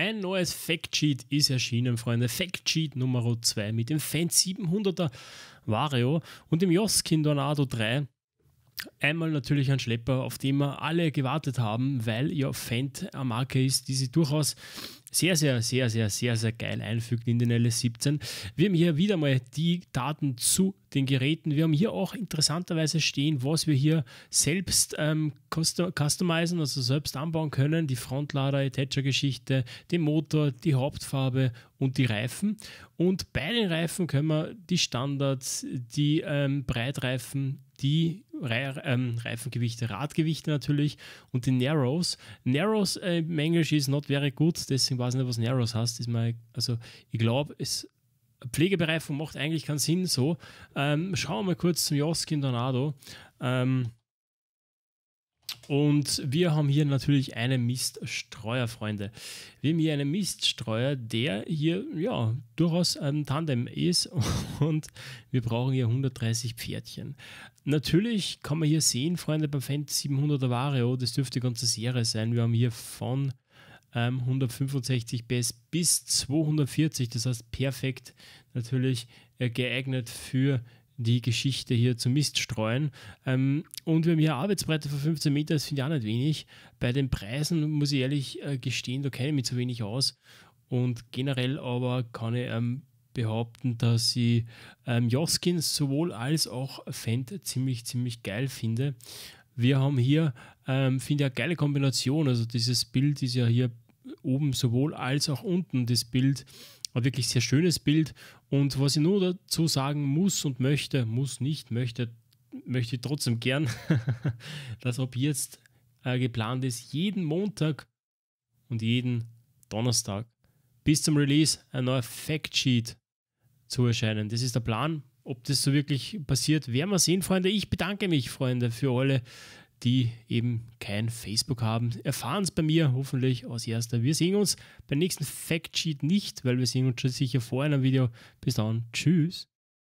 Ein neues Factsheet ist erschienen, Freunde. Factsheet Nummer 2 mit dem Fan 700er Wario und dem Joskin Tornado 3 Einmal natürlich ein Schlepper, auf den wir alle gewartet haben, weil ja Fendt eine Marke ist, die sie durchaus sehr, sehr, sehr, sehr, sehr, sehr geil einfügt in den LS17. Wir haben hier wieder mal die Daten zu den Geräten. Wir haben hier auch interessanterweise stehen, was wir hier selbst ähm, customizen, also selbst anbauen können. Die Frontlader, Attacher-Geschichte, den Motor, die Hauptfarbe und die Reifen. Und bei den Reifen können wir die Standards, die ähm, Breitreifen, die ähm, Reifengewichte, Radgewichte natürlich und die Narrows. Narrows äh, im Englisch ist not very good, deswegen weiß ich nicht, was Narrows heißt. Ist mal, also ich glaube, es Pflegebereifung macht eigentlich keinen Sinn so. Ähm, schauen wir mal kurz zum Joskin Donado. Ähm, und wir haben hier natürlich einen Miststreuer, Freunde. Wir haben hier einen Miststreuer, der hier ja durchaus ein Tandem ist und wir brauchen hier 130 Pferdchen. Natürlich kann man hier sehen, Freunde, beim Fantasy 700er Vario, das dürfte die ganze Serie sein. Wir haben hier von ähm, 165 PS bis 240, das heißt perfekt natürlich äh, geeignet für die die Geschichte hier zu Mist streuen. Ähm, und wir haben hier Arbeitsbreite von 15 Meter, das finde ich auch nicht wenig. Bei den Preisen muss ich ehrlich äh, gestehen, da kenne ich mich zu wenig aus. Und generell aber kann ich ähm, behaupten, dass ich ähm, Joskins sowohl als auch Fendt ziemlich, ziemlich geil finde. Wir haben hier, ähm, finde ich, eine geile Kombination. Also dieses Bild ist ja hier oben sowohl als auch unten das Bild ein wirklich sehr schönes Bild. Und was ich nur dazu sagen muss und möchte, muss nicht, möchte, möchte ich trotzdem gern, dass ab jetzt äh, geplant ist, jeden Montag und jeden Donnerstag bis zum Release ein neuer Factsheet zu erscheinen. Das ist der Plan. Ob das so wirklich passiert, werden wir sehen, Freunde. Ich bedanke mich, Freunde, für alle, die eben kein Facebook haben, erfahren es bei mir hoffentlich aus erster. Wir sehen uns beim nächsten Factsheet nicht, weil wir sehen uns schon sicher vor einem Video. Bis dann, tschüss.